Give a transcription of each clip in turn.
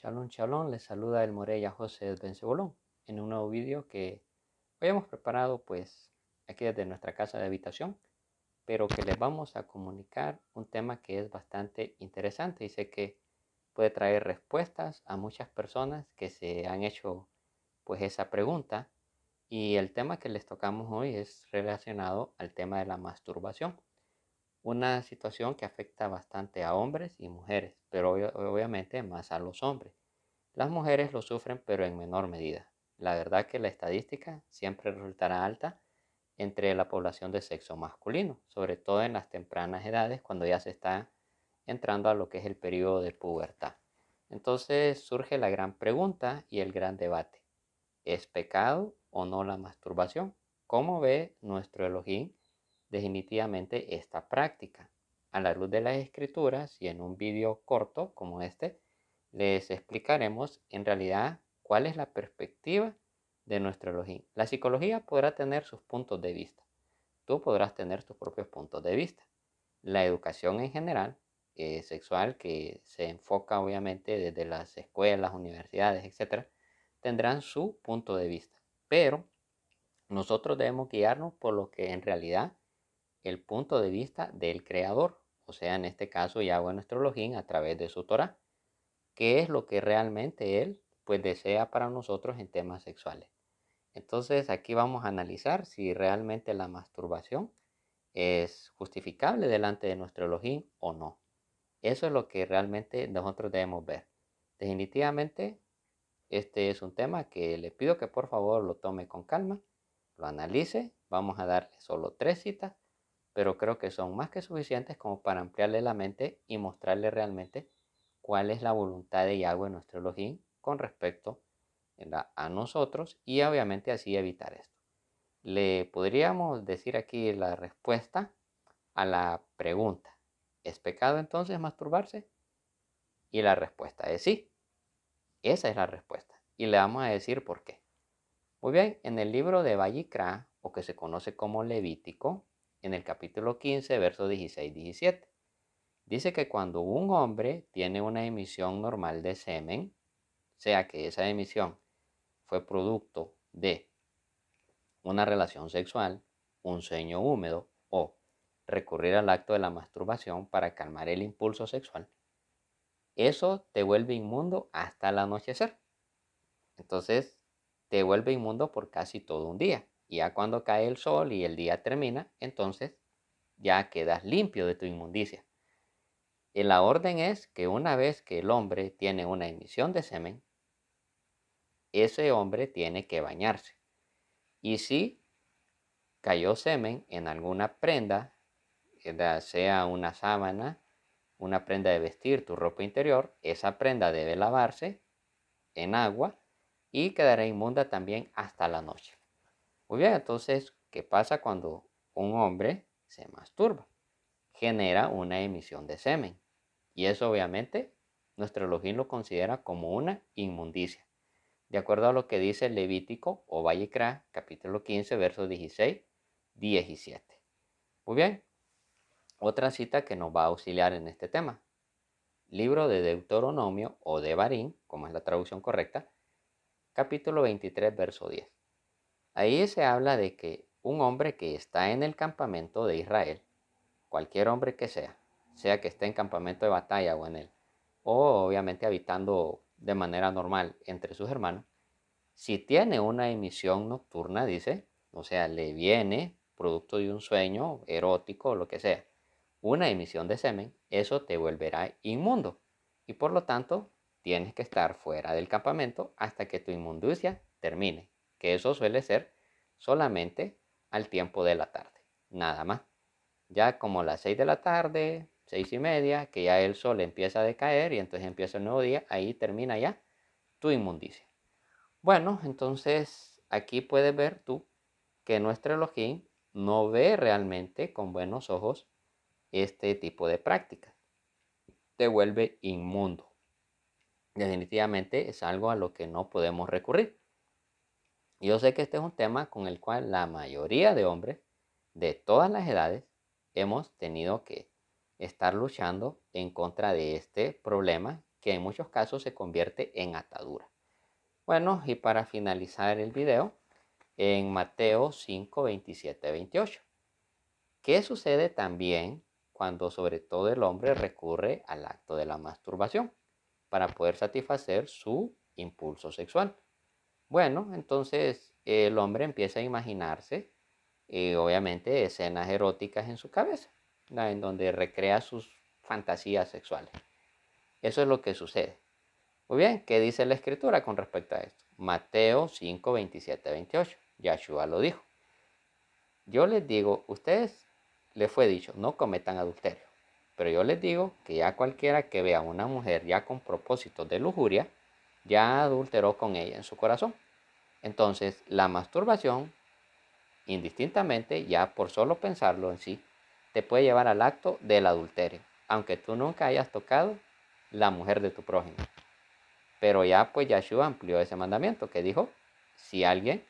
Chalón, shalom, les saluda el Morella José Bencebolón en un nuevo vídeo que hoy hemos preparado pues aquí desde nuestra casa de habitación, pero que les vamos a comunicar un tema que es bastante interesante y sé que puede traer respuestas a muchas personas que se han hecho pues esa pregunta y el tema que les tocamos hoy es relacionado al tema de la masturbación una situación que afecta bastante a hombres y mujeres, pero obviamente más a los hombres. Las mujeres lo sufren, pero en menor medida. La verdad que la estadística siempre resultará alta entre la población de sexo masculino, sobre todo en las tempranas edades, cuando ya se está entrando a lo que es el periodo de pubertad. Entonces surge la gran pregunta y el gran debate. ¿Es pecado o no la masturbación? ¿Cómo ve nuestro Elohim definitivamente esta práctica. A la luz de las escrituras y en un vídeo corto como este, les explicaremos en realidad cuál es la perspectiva de nuestro Elohim. La psicología podrá tener sus puntos de vista. Tú podrás tener tus propios puntos de vista. La educación en general, eh, sexual, que se enfoca obviamente desde las escuelas, universidades, etc., tendrán su punto de vista. Pero nosotros debemos guiarnos por lo que en realidad el punto de vista del creador, o sea, en este caso Yahweh nuestro Elohim a través de su Torah, qué es lo que realmente él pues desea para nosotros en temas sexuales. Entonces aquí vamos a analizar si realmente la masturbación es justificable delante de nuestro Elohim o no. Eso es lo que realmente nosotros debemos ver. Definitivamente este es un tema que le pido que por favor lo tome con calma, lo analice. Vamos a darle solo tres citas pero creo que son más que suficientes como para ampliarle la mente y mostrarle realmente cuál es la voluntad de Yahweh, nuestro Elohim, con respecto a nosotros y obviamente así evitar esto. Le podríamos decir aquí la respuesta a la pregunta, ¿es pecado entonces masturbarse? Y la respuesta es sí. Esa es la respuesta. Y le vamos a decir por qué. Muy bien, en el libro de Vallicra, o que se conoce como Levítico, en el capítulo 15, versos 16 17. Dice que cuando un hombre tiene una emisión normal de semen, sea que esa emisión fue producto de una relación sexual, un sueño húmedo o recurrir al acto de la masturbación para calmar el impulso sexual, eso te vuelve inmundo hasta el anochecer. Entonces, te vuelve inmundo por casi todo un día ya cuando cae el sol y el día termina, entonces ya quedas limpio de tu inmundicia. la orden es que una vez que el hombre tiene una emisión de semen, ese hombre tiene que bañarse. Y si cayó semen en alguna prenda, eh, sea una sábana, una prenda de vestir, tu ropa interior, esa prenda debe lavarse en agua y quedará inmunda también hasta la noche. Muy bien, entonces, ¿qué pasa cuando un hombre se masturba? Genera una emisión de semen. Y eso obviamente nuestro Elohim lo considera como una inmundicia. De acuerdo a lo que dice el Levítico o Vallecra, capítulo 15, versos 16, 17. Muy bien, otra cita que nos va a auxiliar en este tema. Libro de Deuteronomio o de Barín, como es la traducción correcta, capítulo 23, verso 10. Ahí se habla de que un hombre que está en el campamento de Israel, cualquier hombre que sea, sea que esté en campamento de batalla o en él, o obviamente habitando de manera normal entre sus hermanos, si tiene una emisión nocturna, dice, o sea, le viene producto de un sueño erótico o lo que sea, una emisión de semen, eso te volverá inmundo. Y por lo tanto, tienes que estar fuera del campamento hasta que tu inmundicia termine que eso suele ser solamente al tiempo de la tarde, nada más. Ya como las 6 de la tarde, seis y media, que ya el sol empieza a decaer y entonces empieza el nuevo día, ahí termina ya tu inmundicia. Bueno, entonces aquí puedes ver tú que nuestro Elohim no ve realmente con buenos ojos este tipo de prácticas. Te vuelve inmundo. Definitivamente es algo a lo que no podemos recurrir. Yo sé que este es un tema con el cual la mayoría de hombres de todas las edades hemos tenido que estar luchando en contra de este problema que en muchos casos se convierte en atadura. Bueno, y para finalizar el video, en Mateo 5, 27, 28. ¿Qué sucede también cuando sobre todo el hombre recurre al acto de la masturbación para poder satisfacer su impulso sexual? Bueno, entonces el hombre empieza a imaginarse, eh, obviamente, escenas eróticas en su cabeza, en donde recrea sus fantasías sexuales. Eso es lo que sucede. Muy bien, ¿qué dice la escritura con respecto a esto? Mateo 5, 27, 28. Yahshua lo dijo. Yo les digo, ustedes les fue dicho, no cometan adulterio. Pero yo les digo que ya cualquiera que vea a una mujer ya con propósitos de lujuria, ya adulteró con ella en su corazón. Entonces, la masturbación, indistintamente, ya por solo pensarlo en sí, te puede llevar al acto del adulterio, aunque tú nunca hayas tocado la mujer de tu prójimo. Pero ya pues Yahshua amplió ese mandamiento que dijo, si alguien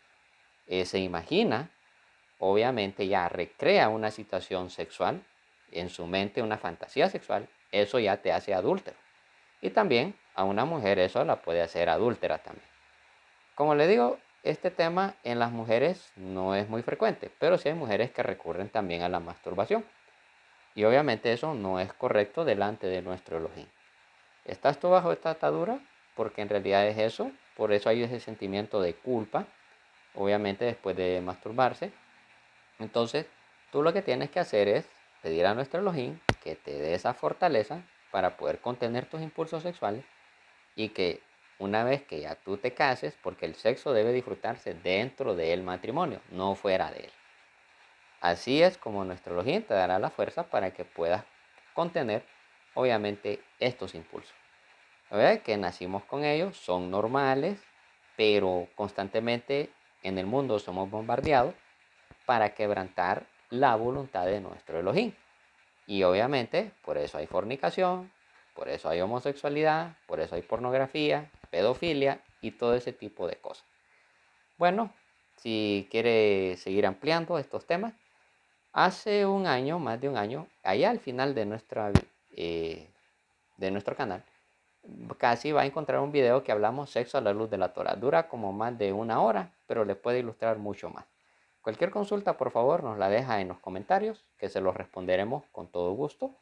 eh, se imagina, obviamente ya recrea una situación sexual, en su mente una fantasía sexual, eso ya te hace adúltero. Y también a una mujer, eso la puede hacer adúltera también. Como le digo, este tema en las mujeres no es muy frecuente, pero sí hay mujeres que recurren también a la masturbación. Y obviamente eso no es correcto delante de nuestro Elohim. ¿Estás tú bajo esta atadura? Porque en realidad es eso. Por eso hay ese sentimiento de culpa, obviamente después de masturbarse. Entonces, tú lo que tienes que hacer es pedir a nuestro Elohim que te dé esa fortaleza para poder contener tus impulsos sexuales y que una vez que ya tú te cases, porque el sexo debe disfrutarse dentro del matrimonio, no fuera de él. Así es como nuestro logín te dará la fuerza para que puedas contener, obviamente, estos impulsos. ¿Verdad? Que nacimos con ellos, son normales, pero constantemente en el mundo somos bombardeados para quebrantar la voluntad de nuestro Elohim. Y obviamente por eso hay fornicación, por eso hay homosexualidad, por eso hay pornografía, pedofilia y todo ese tipo de cosas. Bueno, si quiere seguir ampliando estos temas, hace un año, más de un año, allá al final de, nuestra, eh, de nuestro canal, casi va a encontrar un video que hablamos sexo a la luz de la Torah. Dura como más de una hora, pero le puede ilustrar mucho más. Cualquier consulta, por favor, nos la deja en los comentarios, que se los responderemos con todo gusto.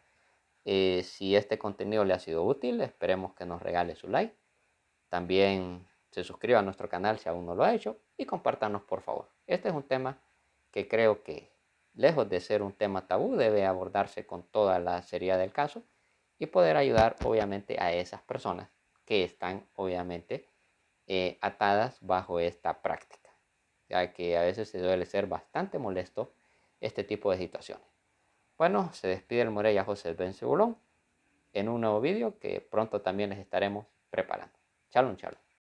Eh, si este contenido le ha sido útil, esperemos que nos regale su like. También se suscriba a nuestro canal si aún no lo ha hecho y compártanos por favor. Este es un tema que creo que, lejos de ser un tema tabú, debe abordarse con toda la seriedad del caso y poder ayudar obviamente a esas personas que están obviamente eh, atadas bajo esta práctica, ya que a veces se suele ser bastante molesto este tipo de situaciones. Bueno, se despide el Morella José Ben en un nuevo vídeo que pronto también les estaremos preparando. Chalón, chalón.